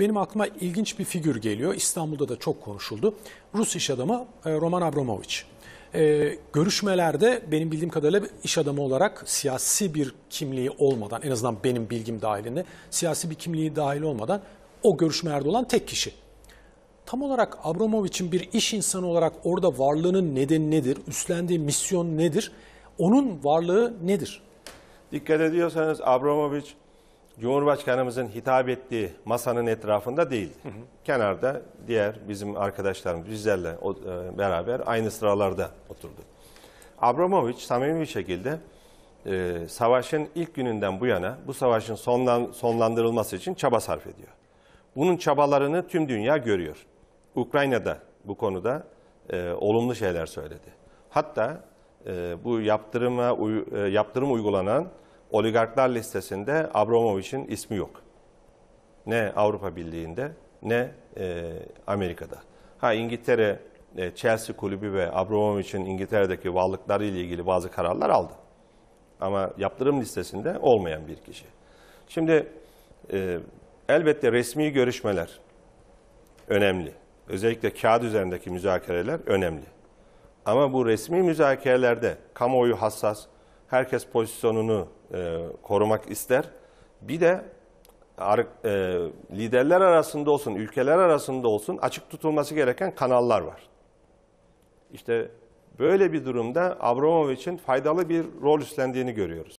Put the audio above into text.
Benim aklıma ilginç bir figür geliyor. İstanbul'da da çok konuşuldu. Rus iş adamı e, Roman Abramovich. Ee, görüşmelerde benim bildiğim kadarıyla iş adamı olarak siyasi bir kimliği olmadan, en azından benim bilgim dahilinde, siyasi bir kimliği dahil olmadan o görüşmelerde olan tek kişi. Tam olarak Abramovich'in bir iş insanı olarak orada varlığının nedeni nedir? Üstlendiği misyon nedir? Onun varlığı nedir? Dikkat ediyorsanız Abramovich Cumhurbaşkanımızın hitap ettiği masanın etrafında değildi. Hı hı. Kenarda diğer bizim arkadaşlarımız bizlerle o, e, beraber aynı sıralarda oturdu. Abramovich samimi bir şekilde e, savaşın ilk gününden bu yana bu savaşın sonlan, sonlandırılması için çaba sarf ediyor. Bunun çabalarını tüm dünya görüyor. Ukrayna'da bu konuda e, olumlu şeyler söyledi. Hatta e, bu yaptırıma uy, e, yaptırım uygulanan oligarklar listesinde Abramovich'in ismi yok. Ne Avrupa Birliği'nde ne e, Amerika'da. Ha İngiltere e, Chelsea kulübü ve Abramovich'in İngiltere'deki varlıkları ile ilgili bazı kararlar aldı. Ama yaptırım listesinde olmayan bir kişi. Şimdi e, elbette resmi görüşmeler önemli. Özellikle kağıt üzerindeki müzakereler önemli. Ama bu resmi müzakerelerde kamuoyu hassas, herkes pozisyonunu e, korumak ister. Bir de ar, e, liderler arasında olsun, ülkeler arasında olsun açık tutulması gereken kanallar var. İşte böyle bir durumda Abramovich'in faydalı bir rol üstlendiğini görüyoruz.